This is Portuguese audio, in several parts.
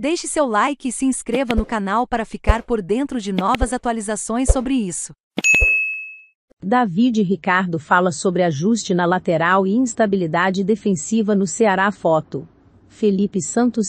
Deixe seu like e se inscreva no canal para ficar por dentro de novas atualizações sobre isso. David Ricardo fala sobre ajuste na lateral e instabilidade defensiva no Ceará Foto. Felipe Santos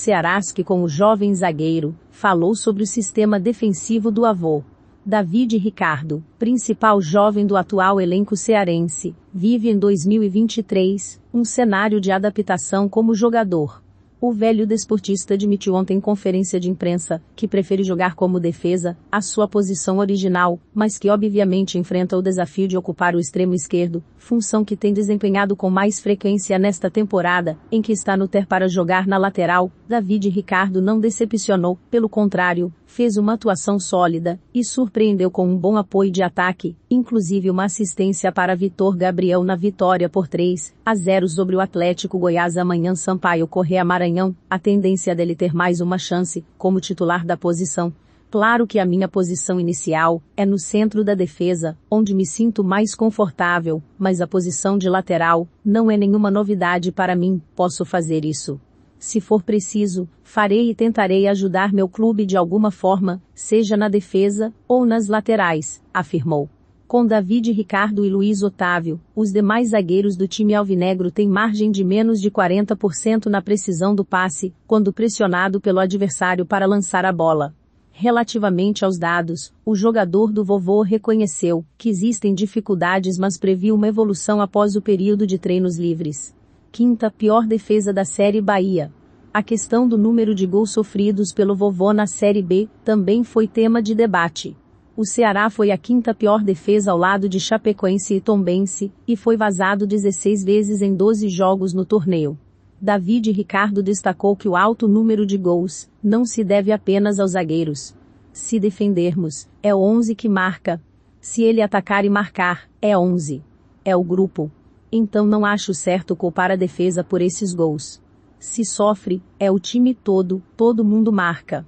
com como jovem zagueiro, falou sobre o sistema defensivo do avô. David Ricardo, principal jovem do atual elenco cearense, vive em 2023 um cenário de adaptação como jogador. O velho desportista admitiu ontem em conferência de imprensa que prefere jogar como defesa, a sua posição original, mas que obviamente enfrenta o desafio de ocupar o extremo esquerdo, função que tem desempenhado com mais frequência nesta temporada, em que está no ter para jogar na lateral. David Ricardo não decepcionou, pelo contrário, fez uma atuação sólida e surpreendeu com um bom apoio de ataque, inclusive uma assistência para Vitor Gabriel na vitória por 3 a 0 sobre o Atlético Goiás amanhã Sampaio Correia Maranhão Maranhão, a tendência dele ter mais uma chance, como titular da posição. Claro que a minha posição inicial é no centro da defesa, onde me sinto mais confortável, mas a posição de lateral não é nenhuma novidade para mim, posso fazer isso. Se for preciso, farei e tentarei ajudar meu clube de alguma forma, seja na defesa ou nas laterais, afirmou. Com David Ricardo e Luiz Otávio, os demais zagueiros do time alvinegro têm margem de menos de 40% na precisão do passe, quando pressionado pelo adversário para lançar a bola. Relativamente aos dados, o jogador do vovô reconheceu que existem dificuldades, mas previu uma evolução após o período de treinos livres. Quinta pior defesa da Série Bahia. A questão do número de gols sofridos pelo vovô na Série B também foi tema de debate o Ceará foi a quinta pior defesa ao lado de Chapecoense e Tombense, e foi vazado 16 vezes em 12 jogos no torneio. David Ricardo destacou que o alto número de gols não se deve apenas aos zagueiros. Se defendermos, é 11 que marca. Se ele atacar e marcar, é 11. É o grupo. Então não acho certo culpar a defesa por esses gols. Se sofre, é o time todo, todo mundo marca.